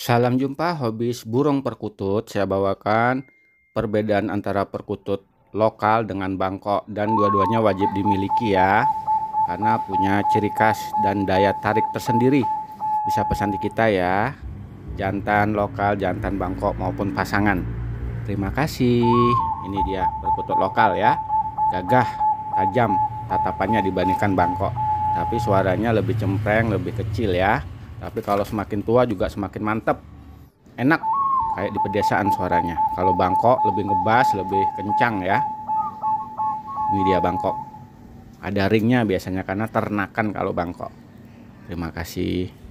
Salam jumpa hobis burung perkutut. Saya bawakan perbedaan antara perkutut lokal dengan Bangkok dan dua-duanya wajib dimiliki ya. Karena punya ciri khas dan daya tarik tersendiri. Bisa pesan di kita ya. Jantan lokal, jantan Bangkok maupun pasangan. Terima kasih. Ini dia perkutut lokal ya. Gagah, tajam tatapannya dibandingkan Bangkok. Tapi suaranya lebih cempreng, lebih kecil ya tapi kalau semakin tua juga semakin mantep enak kayak di pedesaan suaranya kalau bangkok lebih ngebas lebih kencang ya ini dia bangkok ada ringnya biasanya karena ternakan kalau bangkok terima kasih